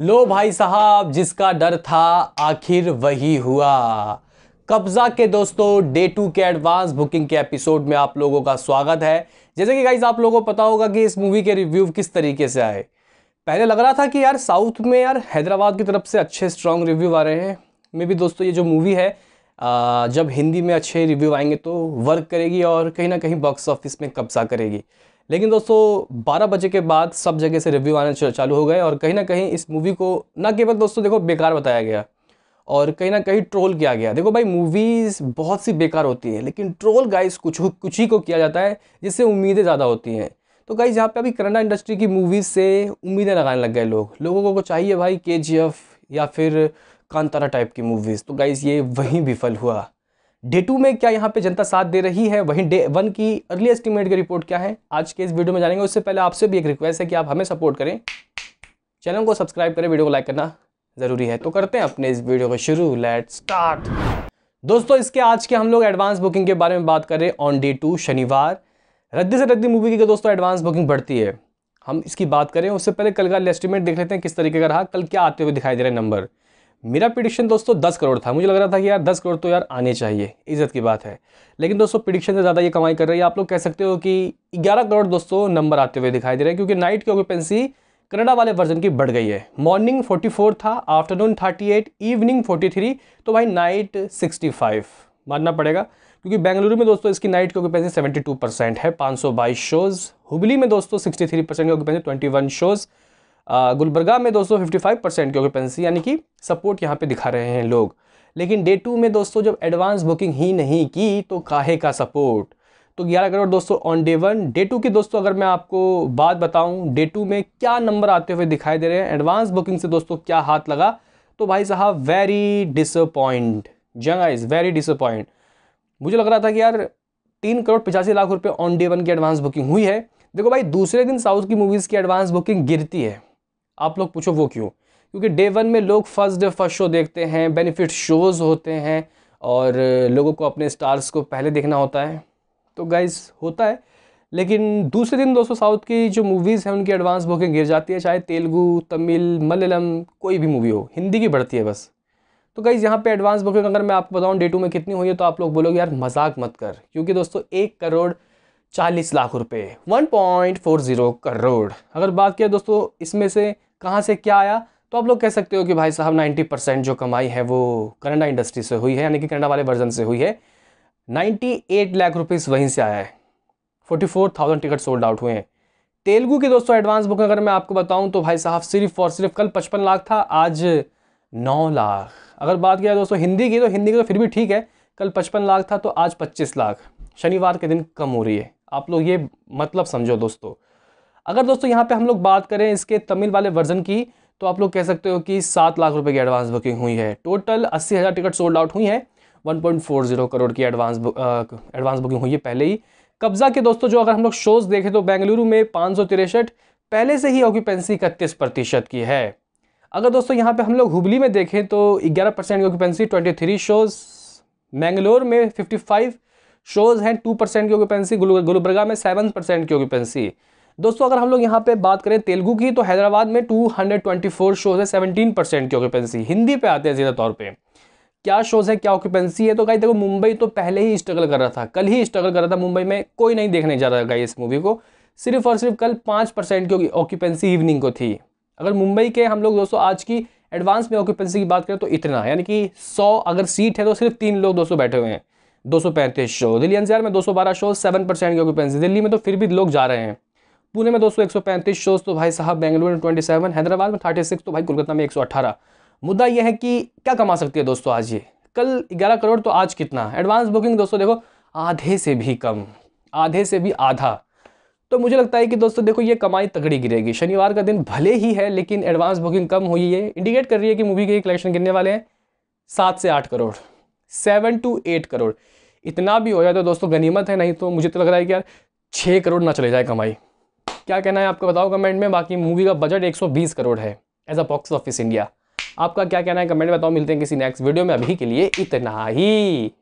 लो भाई साहब जिसका डर था आखिर वही हुआ कब्जा के दोस्तों डे टू के एडवांस बुकिंग के एपिसोड में आप लोगों का स्वागत है जैसे कि गाइज आप लोगों को पता होगा कि इस मूवी के रिव्यू किस तरीके से आए पहले लग रहा था कि यार साउथ में यार हैदराबाद की तरफ से अच्छे स्ट्रॉन्ग रिव्यू आ रहे हैं मे भी दोस्तों ये जो मूवी है जब हिंदी में अच्छे रिव्यू आएंगे तो वर्क करेगी और कहीं ना कहीं बॉक्स ऑफिस में कब्जा करेगी लेकिन दोस्तों बारह बजे के बाद सब जगह से रिव्यू आने चालू हो गए और कहीं ना कहीं इस मूवी को ना केवल दोस्तों देखो बेकार बताया गया और कहीं ना कहीं ट्रोल किया गया देखो भाई मूवीज़ बहुत सी बेकार होती हैं लेकिन ट्रोल गाइस कुछ कुछ ही को किया जाता है जिससे उम्मीदें ज़्यादा होती हैं तो गाइज यहाँ पे अभी कन्नडा इंडस्ट्री की मूवीज़ से उम्मीदें लगाने लग गए लोग लोगों को चाहिए भाई के या फिर कांतारा टाइप की मूवीज़ तो गाइज़ ये वहीं विफल हुआ डे टू में क्या यहाँ पे जनता साथ दे रही है वहीं डे वन की अर्ली एस्टिमेट की रिपोर्ट क्या है आज के इस वीडियो में जानेंगे उससे पहले आपसे भी एक रिक्वेस्ट है कि आप हमें सपोर्ट करें चैनल को सब्सक्राइब करें वीडियो को लाइक करना ज़रूरी है तो करते हैं अपने इस वीडियो को शुरू लेट स्टार्ट दोस्तों इसके आज के हम लोग एडवांस बुकिंग के बारे में बात करें ऑन डे टू शनिवार रद्दी से रद्दी मूवी की तो दोस्तों एडवांस बुकिंग बढ़ती है हम इसकी बात करें उससे पहले कल का एस्टिमेट देख लेते हैं किस तरीके का रहा कल क्या आते हुए दिखाई दे रहे हैं नंबर मेरा प्रिडिक्शन दोस्तों दस करोड़ था मुझे लग रहा था कि यार दस करोड़ तो यार आने चाहिए इज्जत की बात है लेकिन दोस्तों प्रिडिक्शन से ज़्यादा ये कमाई कर रही है आप लोग कह सकते हो कि ग्यारह करोड़ दोस्तों नंबर आते हुए दिखाई दे रहे हैं क्योंकि नाइट की ऑक्यूपेंसी कनाडा वाले वर्जन की बढ़ गई है मॉर्निंग 44 था आफ्टरनून 38 इवनिंग 43 तो भाई नाइट 65 मानना पड़ेगा क्योंकि बेंगलुरु में दोस्तों इसकी नाइट की ऑक्यूपेंसी 72 परसेंट है 522 शोज़ हुबली में दोस्तों 63 परसेंट की ऑक्यूपेंसी 21 शोज़ गुलबर्गा में दोस्तों फाइव परसेंट की ऑक्यूपेंसी यानी कि सपोर्ट यहाँ पे दिखा रहे हैं लोग लेकिन डे टू में दोस्तों जब एडवांस बुकिंग ही नहीं की तो काहे का सपोर्ट तो 11 करोड़ दोस्तों on day one day two की दोस्तों अगर मैं आपको बात बताऊं डे टू में क्या नंबर आते हुए दिखाई दे रहे हैं एडवांस बुकिंग से दोस्तों क्या हाथ लगा तो भाई साहब very disappointing is very disappoint मुझे लग रहा था कि यार तीन करोड़ पचासी लाख रुपये ऑन डे वन की एडवांस बुकिंग हुई है देखो भाई दूसरे दिन साउथ की मूवीज़ की एडवांस बुकिंग गिरती है आप लोग पूछो वो क्यों क्योंकि डे वन में लोग फर्स्ट डे फर्स्ट शो देखते हैं बेनिफिट शोज़ होते हैं और लोगों को अपने स्टार्स को पहले देखना होता है तो गाइज होता है लेकिन दूसरे दिन दोस्तों साउथ की जो मूवीज़ हैं उनकी एडवांस बुकिंग गिर जाती है चाहे तेलुगू तमिल मलयालम कोई भी मूवी हो हिंदी की बढ़ती है बस तो गाइज़ यहाँ पे एडवांस बुकिंग अगर मैं आपको बताऊँ डे टू में कितनी हुई है तो आप लोग बोलोगे यार मजाक मत कर क्योंकि दोस्तों एक करोड़ चालीस लाख रुपये one point four zero crore अगर बात किया दोस्तों इसमें से कहाँ से क्या आया तो आप लोग कह सकते हो कि भाई साहब 90 परसेंट जो कमाई है वो कनाडा इंडस्ट्री से हुई है यानी कि कनाडा वाले वर्जन से हुई है 98 लाख रुपीस वहीं से आया है 44,000 टिकट सोल्ड आउट हुए हैं तेलुगु की दोस्तों एडवांस बुकिंग अगर मैं आपको बताऊं तो भाई साहब सिर्फ और सिर्फ कल पचपन लाख था आज नौ लाख अगर बात किया दोस्तों हिंदी की तो हिंदी की तो फिर भी ठीक है कल पचपन लाख था तो आज पच्चीस लाख शनिवार के दिन कम हो रही है आप लोग ये मतलब समझो दोस्तों अगर दोस्तों यहाँ पे हम लोग बात करें इसके तमिल वाले वर्जन की तो आप लोग कह सकते हो कि सात लाख रुपए की एडवांस बुकिंग हुई है टोटल अस्सी हज़ार टिकट सोल्ड आउट हुई हैं 1.40 करोड़ की एडवांस एडवांस बुकिंग हुई है पहले ही कब्जा के दोस्तों जो अगर हम लोग शोज़ देखें तो बेंगलुरु में पाँच पहले से ही ऑक्यूपेंसी इकतीस प्रतिशत की है अगर दोस्तों यहाँ पर हम लोग हुबली में देखें तो ग्यारह परसेंट की ऑक्यूपेंसी ट्वेंटी शोज़ मैंगलोर में फिफ्टी शोज़ हैं टू परसेंट की ऑक्यूपेंसी गुलबर्गा में सेवन परसेंट की ऑक्यूपेंसी दोस्तों अगर हम लोग यहाँ पे बात करें तेलुगु की तो हैदराबाद में 224 शोज़ है 17 परसेंट की ऑक्यूपेंसी हिंदी पे आते हैं ज़्यादा तौर पे क्या शोज़ है क्या ऑक्यूपेंसी है तो गाई देखो मुंबई तो पहले ही स्ट्रगल कर रहा था कल ही स्ट्रगल कर रहा था मुंबई में कोई नहीं देखने जा रहा इस मूवी को सिर्फ और सिर्फ कल पाँच परसेंट की ऑक्यूपेंसी इवनिंग को थी अगर मुंबई के हम लोग दोस्तों आज की एडवांस में ऑक्यूपेंसी की बात करें तो इतना यानी कि सौ अगर सीट है तो सिर्फ तीन लोग दोस्तों बैठे हुए हैं दो सौ पैंतीस शो दिल्ली एनसीआर में दो सौ बारह शो सेवन परसेंट की ऑक्यूपेंसी दिल्ली में तो फिर भी लोग जा रहे हैं पुणे में दोस्तों एक सौ पैंतीस शोज तो भाई साहब बेंगलुरु में ट्वेंटी सेवन हैदराबाद में थर्टी सिक्स तो भाई कोलकाता में एक सौ अठारह मुद्दा यह है कि क्या कमा सकती है दोस्तों आज ये कल ग्यारह करोड़ तो आज कितना एडवांस बुकिंग दोस्तों देखो आधे से भी कम आधे से भी आधा तो मुझे लगता है कि दोस्तों देखो ये कमाई तगड़ी गिरेगी शनिवार का दिन भले ही है लेकिन एडवांस बुकिंग कम हुई है इंडिकेट कर रही है कि मूवी के कलेक्शन गिरने वाले हैं सात से आठ crore seven to eight crore इतना भी हो जाए तो दोस्तों गनीमत है नहीं तो मुझे तो लग रहा है कि यार छः करोड़ ना चले जाए कमाई क्या कहना है आपको बताओ कमेंट में बाकी मूवी का बजट 120 करोड़ है as a box office India आपका क्या कहना है कमेंट में बताओ मिलते हैं किसी नेक्स्ट वीडियो में अभी के लिए इतना ही